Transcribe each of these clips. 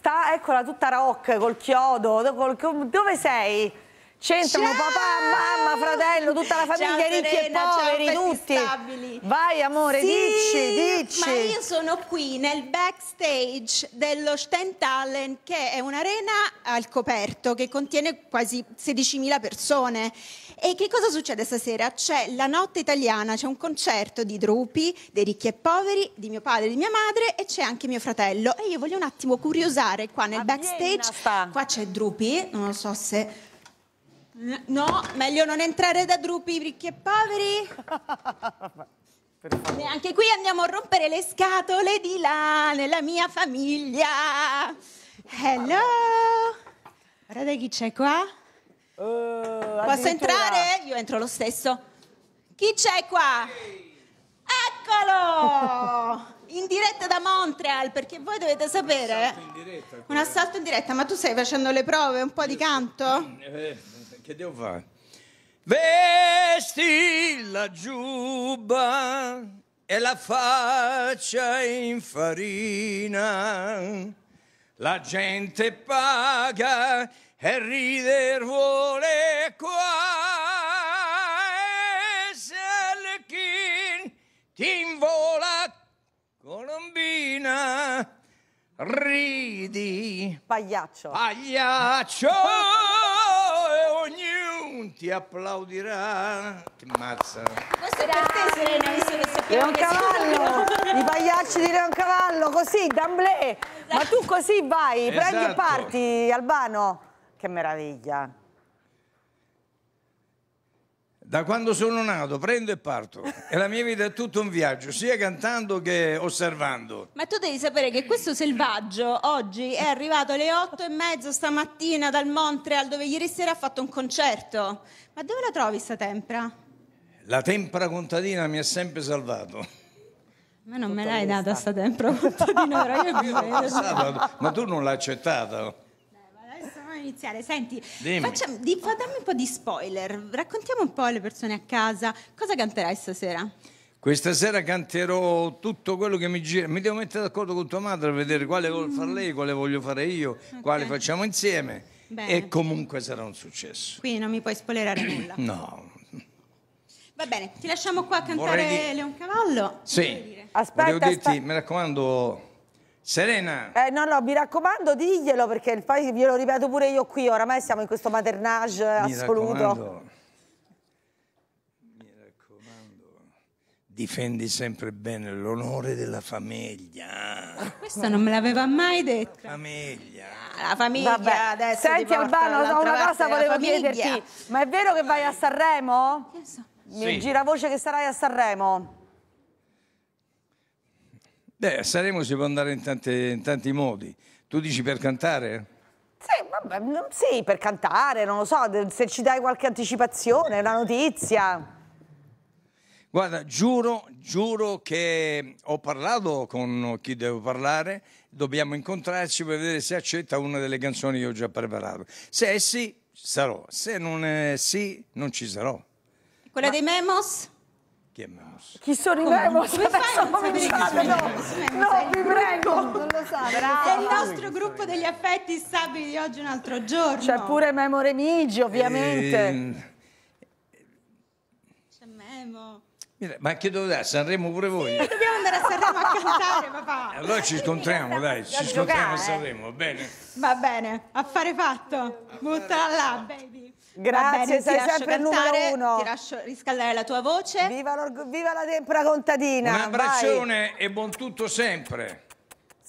Sta, eccola tutta rock col chiodo, col, dove sei? C'entrano ciao! papà, mamma, fratello, tutta la famiglia, ciao, ricchi Serena, e poveri, tutti. Vai amore, sì, dici, dici. Ma io sono qui nel backstage dello Stentalen, che è un'arena al coperto che contiene quasi 16.000 persone. E che cosa succede stasera? C'è la notte italiana, c'è un concerto di Drupi, dei ricchi e poveri, di mio padre e di mia madre e c'è anche mio fratello. E io voglio un attimo curiosare qua nel A backstage. Qua c'è Drupi, non lo so se No, meglio non entrare da drupi ricchi e poveri. Neanche qui andiamo a rompere le scatole di là, nella mia famiglia. Hello! Guardate chi c'è qua. Uh, Posso entrare? Io entro lo stesso. Chi c'è qua? Eccolo! In diretta da Montreal, perché voi dovete sapere. Un assalto in diretta. Un assalto in diretta, ma tu stai facendo le prove, un po' di canto? Eh, che Dio fa. Vesti la giubba e la faccia in farina. La gente paga e rider vuole qua. E Selkin ti invola colombina. Ridi. Pagliaccio. Pagliaccio ti applaudirà. Ti mazza. Questo è per te, Serena, visto che sappiamo Leoncavallo, i pagliacci di Leoncavallo, così, d'amblè. Esatto. Ma tu così vai, esatto. prendi e esatto. parti, Albano. Che meraviglia. Da quando sono nato prendo e parto e la mia vita è tutto un viaggio, sia cantando che osservando. Ma tu devi sapere che questo selvaggio oggi è arrivato alle otto e mezzo stamattina dal Montreal dove ieri sera ha fatto un concerto. Ma dove la trovi sta tempra? La tempra contadina mi ha sempre salvato. Ma non Tutta me l'hai data sta tempra contadina, ora io mi vedo. Ma tu non l'hai accettata? iniziare. Senti, facciamo, di, dammi un po' di spoiler, raccontiamo un po' alle persone a casa cosa canterai stasera. Questa sera canterò tutto quello che mi gira. Mi devo mettere d'accordo con tua madre per vedere quale vuole fare mm. lei, quale voglio fare io, okay. quale facciamo insieme. Bene. E comunque sarà un successo. Quindi non mi puoi spoilerare nulla. No. Va bene, ti lasciamo qua a cantare Leon Cavallo. Sì. Aspetta, dirti, aspetta. mi raccomando, Serena. Eh, no, no, mi raccomando, diglielo perché poi glielo ripeto pure io qui, oramai siamo in questo maternage mi assoluto. Raccomando. Mi raccomando, difendi sempre bene l'onore della famiglia. Questa non me l'aveva mai detto. La famiglia. Ah, la famiglia Vabbè. adesso. Senti Albano, una cosa volevo chiederti, ma è vero che vai a Sanremo? Yes. Mi sì. gira voce che sarai a Sanremo? Beh, a Sanremo si può andare in, tante, in tanti modi. Tu dici per cantare? Sì, vabbè, mm, sì, per cantare, non lo so, se ci dai qualche anticipazione, una notizia. Guarda, giuro, giuro che ho parlato con chi devo parlare, dobbiamo incontrarci per vedere se accetta una delle canzoni che ho già preparato. Se è sì, sarò, se non è sì, non ci sarò. Quella Ma... dei Memos? chiamemos. Chi sono Adesso cominciate, no, no, vi prego. Non lo so, È il nostro gruppo degli affetti stabili di oggi un altro giorno. C'è pure Memo Remigi, ovviamente. Ehm, C'è Memo. Ma che dovete andare? Sanremo pure voi? Sì, dobbiamo andare a Sanremo a cantare, papà. Eh, allora ci scontriamo, dai, ci scontriamo giocare. a eh. Sanremo, va bene? Va bene, affare fatto. Buttala là, baby. Grazie, bene, sei sempre il numero uno. Ti lascio riscaldare la tua voce. Viva, viva la tempra contadina. Un abbraccione vai. e buon tutto sempre.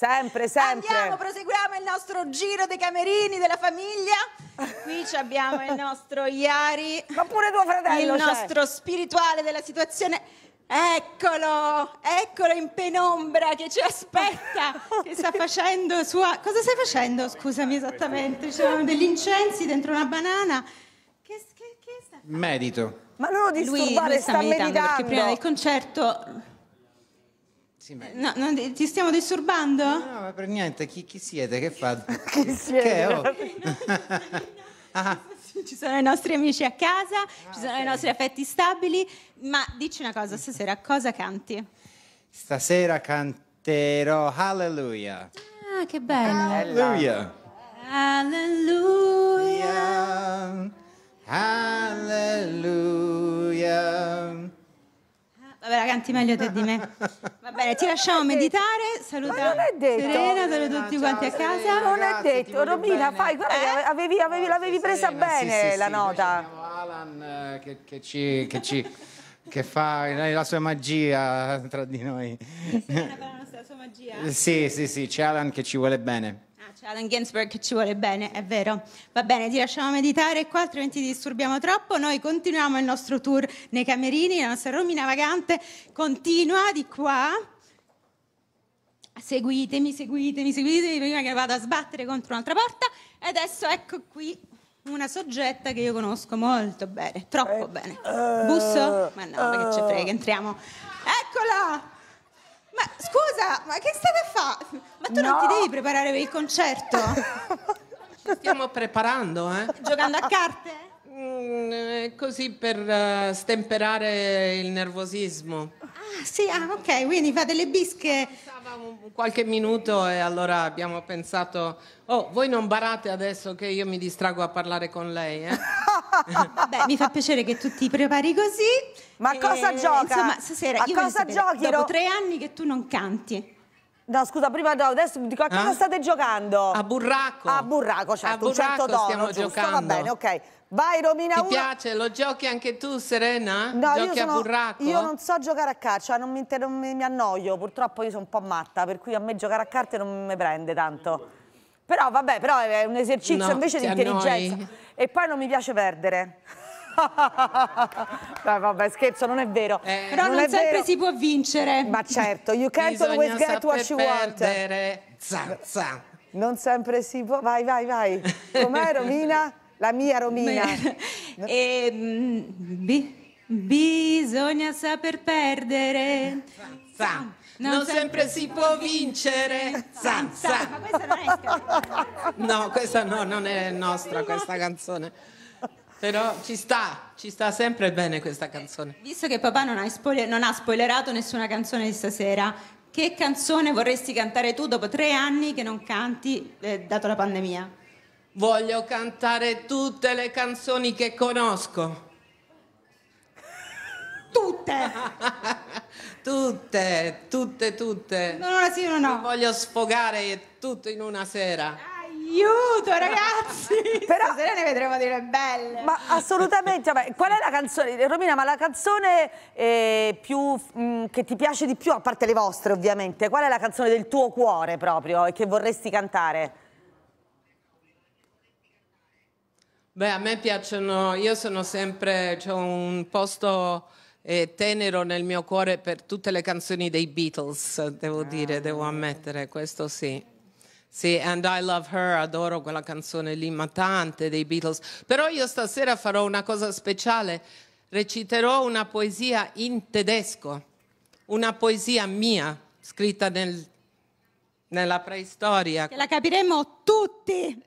Sempre, sempre. Andiamo, proseguiamo il nostro giro dei camerini della famiglia. Qui abbiamo il nostro Iari. Ma pure tuo fratello. Il cioè. nostro spirituale della situazione. Eccolo, eccolo in penombra che ci aspetta, che sta facendo sua... Cosa stai facendo? Scusami esattamente, c'erano degli incensi dentro una banana. Che, che, che sta facendo? Medito. Ma non lo disturbare, lui, lui sta, sta meditando, meditando. Perché prima del concerto sì, ma... Eh, no, non, ti stiamo disturbando? No, ma per niente, chi, chi siete? Che fate? chi siete? Che, oh. ah. Ci sono i nostri amici a casa, ah, ci sono okay. i nostri affetti stabili, ma dici una cosa, stasera cosa canti? Stasera canterò Hallelujah. Ah, che bello. Hallelujah. Hallelujah. Hallelujah. Vabbè, canti meglio te di me. Va bene, ti lasciamo meditare. Saluta Ma non è detto. Serena, saluta tutti Ciao, quanti a casa. Serena, non è detto, Romina, fai, guarda, eh? avevi, avevi, l'avevi presa Serena, bene sì, sì, la sì, nota. Alan eh, che, che ci... Che ci che fa la sua magia tra di noi. Serena la sua magia. Sì, sì, sì, c'è Alan che ci vuole bene. Ah, c'è Alan Ginsberg che ci vuole bene, è vero. Va bene, ti lasciamo meditare qua, altrimenti ti disturbiamo troppo. Noi continuiamo il nostro tour nei camerini, la nostra Romina Vagante continua di qua. Seguitemi, seguitemi, seguitemi prima che vado a sbattere contro un'altra porta. E adesso ecco qui una soggetta che io conosco molto bene, troppo eh, bene. Eh, Busso? Ma no, ma che ci eh. frega, entriamo. Eccola! scusa, ma che state a fare? Ma tu no. non ti devi preparare per il concerto? Ci stiamo preparando, eh? Giocando a carte? Mm, eh, così per uh, stemperare il nervosismo. Ah, sì, ah, ok, quindi fa delle bische. un, qualche minuto e allora abbiamo pensato, oh, voi non barate adesso che io mi distrago a parlare con lei. Eh? Vabbè, mi fa piacere che tu ti prepari così. Ma a cosa eh, gioca? Insomma, stasera a io cosa giochi? Dopo ero... tre anni che tu non canti. No, scusa, prima no, adesso dico a cosa eh? state giocando? A burraco. A burraco, certo, a burraco un certo tono, stiamo giusto, giocando. va bene, ok. Vai Romina Ti una... piace? Lo giochi anche tu, Serena? No, giochi io sono... a burraco? Io non so giocare a caccia, eh, non, mi, non mi, mi, annoio, purtroppo io sono un po' matta, per cui a me giocare a carte non mi prende tanto. Però vabbè, però è un esercizio no, invece di intelligenza. Annoi. E poi non mi piace perdere. Dai, vabbè, scherzo, non è vero. Eh, Però non, non sempre vero. si può vincere. Ma certo, you can't always get what you perdere. want. Zan, zan. Non sempre si può. Vai, vai, vai. Com'è Romina? La mia Romina. e, ehm, bi bisogna saper perdere. Zan, zan. Non, non sempre, sempre, si può vincere. zan. Zan. Ma questa non è No, questa no, non è nostra questa canzone. Però ci sta, ci sta sempre bene questa canzone. Eh, visto che papà non ha, spoiler- non ha spoilerato nessuna canzone di stasera, che canzone vorresti cantare tu dopo tre anni che non canti, eh, dato la pandemia? Voglio cantare tutte le canzoni che conosco. Tutte! tutte, tutte, tutte. No, no, sì, no, no. Mi voglio sfogare tutto in una sera. Ah. Aiuto ragazzi! Però Stasera ne vedremo delle belle. Ma assolutamente, vabbè, qual è la canzone? Romina, ma la canzone eh, più, mh, mm, che ti piace di più, a parte le vostre ovviamente, qual è la canzone del tuo cuore proprio e che vorresti cantare? Beh, a me piacciono, io sono sempre, c'è un posto eh, tenero nel mio cuore per tutte le canzoni dei Beatles, devo ah. dire, devo ammettere, questo sì. Sì, And I Love Her, adoro quella canzone lì ma tante dei Beatles. Però io stasera farò una cosa speciale, reciterò una poesia in tedesco, una poesia mia, scritta nel, nella preistoria. Che la capiremo tutti!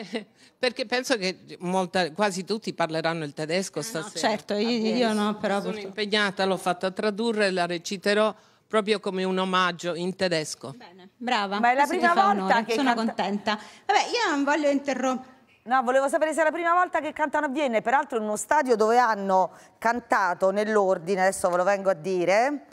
Eh, perché penso che molta, quasi tutti parleranno il tedesco eh, stasera. No, certo, io, ah, io eh, no, però... Sono impegnata, l'ho fatta tradurre, la reciterò proprio come un omaggio in tedesco. Bene, brava. Ma è la prima volta che sono canta... contenta. Vabbè, io non voglio interrompere. No, volevo sapere se è la prima volta che cantano a Vienna, peraltro in uno stadio dove hanno cantato nell'ordine, adesso ve lo vengo a dire,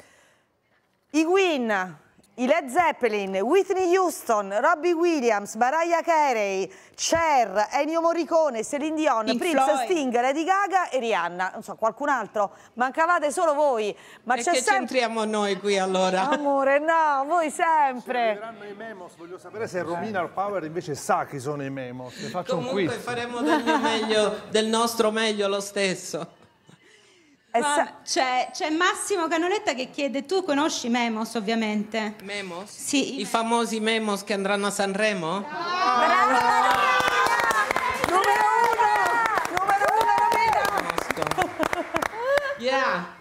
i Queen i Led Zeppelin, Whitney Houston, Robbie Williams, Mariah Carey, Cher, Ennio Morricone, Celine Dion, Pink Prince, Floyd. Sting, Lady Gaga e Rihanna. Non so, qualcun altro. Mancavate solo voi. Ma e che sempre... c'entriamo noi qui allora? Amore, no, voi sempre. Ci i memos, voglio sapere se Romina al Power invece sa chi sono i memos. Faccio Comunque faremo del, meglio, del nostro meglio lo stesso. Eh, c'è, c'è, Massimo Canoletta che chiede, tu conosci Memos ovviamente? Memos? Sì. I, I famosi Memos che andranno a Sanremo? No. Bravo! No. Numero uno! Numero uno, Romina! Yeah!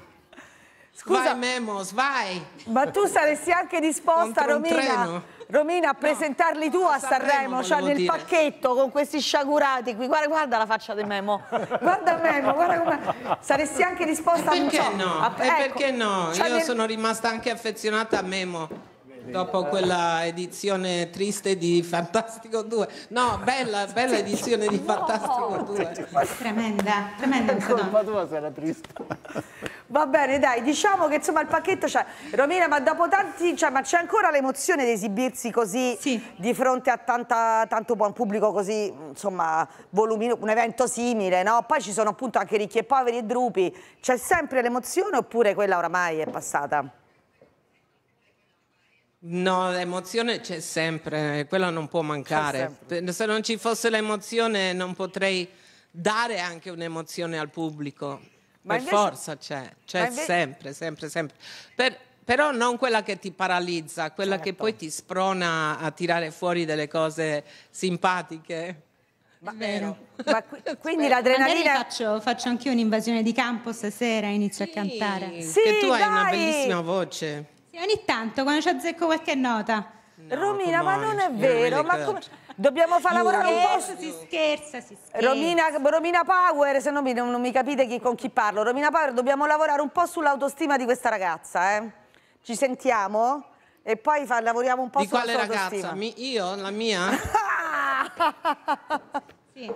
Scusa, vai Memos, vai! Ma tu saresti anche disposta, Contro Romina! Romina a presentarli no, tu a Sanremo, cioè nel dire. pacchetto con questi sciagurati qui. Guarda, guarda la faccia di Memo. Guarda Memo, guarda come saresti anche disposta a Perché no? A... Ecco. perché no? Cioè Io nel... sono rimasta anche affezionata a Memo dopo quella edizione triste di Fantastico 2. No, bella, bella edizione di Fantastico 2. Cioè, tremenda, tremenda. La colpa tua sarà triste. Va bene, dai, diciamo che insomma il pacchetto c'è. Romina, ma dopo tanti, cioè, ma c'è ancora l'emozione di esibirsi così sì. di fronte a tanta, tanto buon pubblico così, insomma, voluminoso, un evento simile, no? Poi ci sono appunto anche ricchi e poveri e drupi. C'è sempre l'emozione oppure quella oramai è passata? No, l'emozione c'è sempre, eh, quella non può mancare. Se non ci fosse l'emozione non potrei dare anche un'emozione al pubblico. Ma per invece... forza c'è, c'è invece... sempre, sempre, sempre. Per, però non quella che ti paralizza, quella certo. che poi ti sprona a tirare fuori delle cose simpatiche. Ma, eh, vero. Ma qui, quindi l'adrenalina. Faccio, faccio anche un'invasione di campo stasera, inizio sì, a cantare. Sì, che tu dai. hai una bellissima voce. Sì, ogni tanto quando ci azzecco qualche nota. No, Romina, ma non è vero, ma come... Dobbiamo far lavorare un po'. Si scherza, si scherza. Romina, Romina Power, se no mi, non, non, mi capite chi, con chi parlo. Romina Power, dobbiamo lavorare un po' sull'autostima di questa ragazza, eh? Ci sentiamo? E poi fa, lavoriamo un po' di sulla sua autostima. Di quale ragazza? Mi, io? La mia? Sì,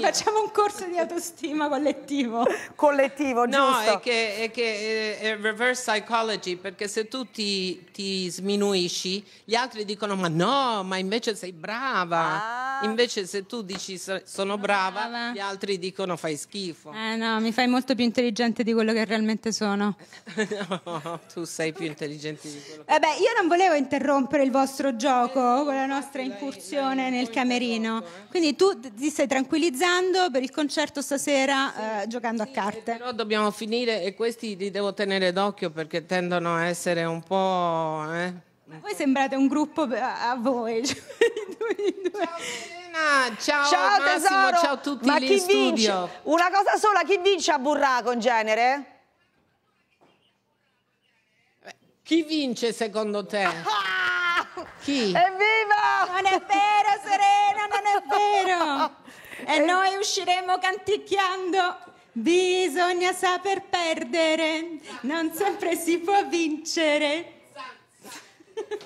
facciamo un corso di autostima collettivo. collettivo, no, giusto. No, è che, è, che eh, è, reverse psychology, perché se tu ti, ti, sminuisci, gli altri dicono ma no, ma invece sei brava. Ah. Invece se tu dici sono brava, brava, gli altri dicono fai schifo. Eh no, mi fai molto più intelligente di quello che realmente sono. no, tu sei più intelligente di quello che... Eh io non volevo interrompere il vostro gioco eh, con la nostra incursione lei, lei, nel camerino. eh? Quindi tu... Ti stai tranquillizzando per il concerto stasera sì, eh, giocando sì, a carte. Eh, però dobbiamo finire e questi li devo tenere d'occhio perché tendono a essere un po'... Eh. Ma voi sembrate un gruppo a voi. Cioè, i due, i due. Ciao, ciao, ciao Massimo, tesoro. ciao a tutti Ma chi studio. vince? Una cosa sola, chi vince a Burraco in genere? Chi vince secondo te? Ah! Chi? Evviva! Non è vero, Serena, non è vero! e noi usciremo canticchiando. Bisogna saper perdere, non sempre si può vincere.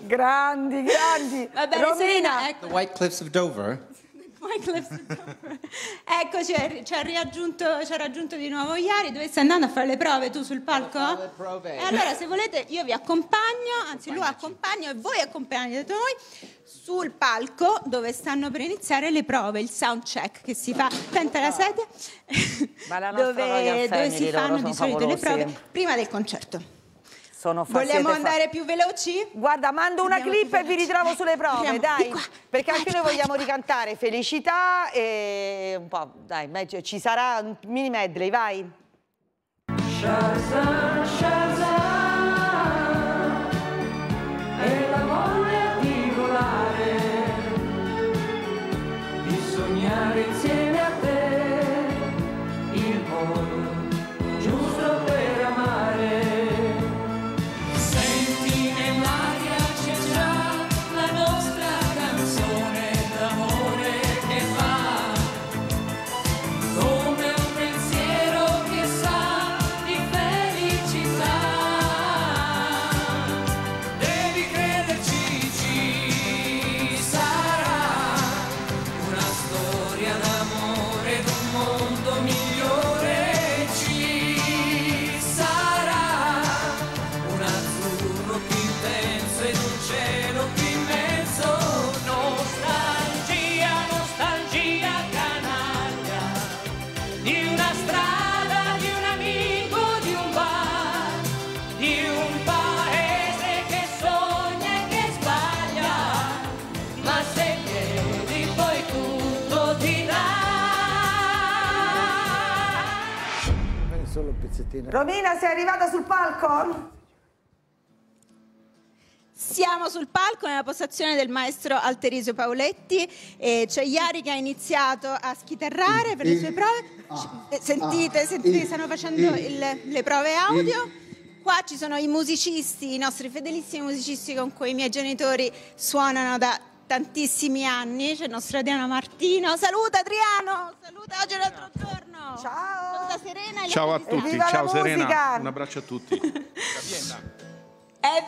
Grandi, grandi. Va Romina. Serena, ecco. The White Cliffs of Dover. Eccoci, ci ha raggiunto, raggiunto di nuovo ieri, dove stai andando a fare le prove tu sul palco? E allora se volete io vi accompagno, anzi lui accompagno e voi accompagnate noi sul palco dove stanno per iniziare le prove, il sound check che si fa, tenta la ah. sede, dove, dove si fanno di solito favolosi. le prove prima del concerto sono facili. Vogliamo andare fa più veloci? Guarda, mando una Andiamo clip e vi ritrovo sulle prove, Andiamo, dai. Qua, perché qua, anche noi qua, vogliamo ricantare felicità e un po', dai, ci sarà un mini medley, vai. Shazam. stamattina. Romina, sei arrivata sul palco? Siamo sul palco nella postazione del maestro Alterisio Paoletti, eh, c'è Iari che ha iniziato a schitarrare per le sue prove. Ah, sentite, ah, sentite, stanno facendo il, le prove audio. Qua ci sono i musicisti, i nostri fedelissimi musicisti con cui i miei genitori suonano da tantissimi anni, c'è il nostro Adriano Martino. Saluta Adriano, saluta oggi è l'altro giorno. Ciao. Saluta Serena. Ciao a tutti, ciao Serena. Un abbraccio a tutti.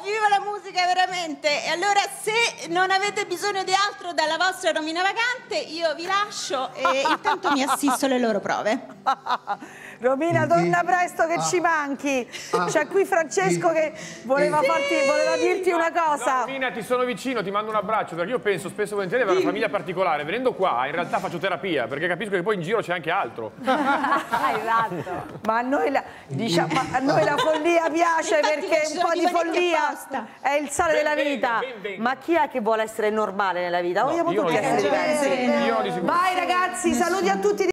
viva la musica veramente! E allora se non avete bisogno di altro dalla vostra Romina vacante, io vi lascio e intanto mi assisto alle loro prove. Romina, torna presto che ci manchi. Ah. C'è qui Francesco che voleva, eh. farti, voleva dirti una cosa. No, Romina, ti sono vicino, ti mando un abbraccio, perché io penso spesso e volentieri a una famiglia particolare. Venendo qua, in realtà faccio terapia, perché capisco che poi in giro c'è anche altro. Ah, esatto. Ma a noi la, diciamo, a noi la follia piace Infatti perché un po' di follia follia è il sale ben della vita. Ben venga. Ma chi è che vuole essere normale nella vita? No, Vogliamo tutti essere diversi. Vai ragazzi, saluti a tutti.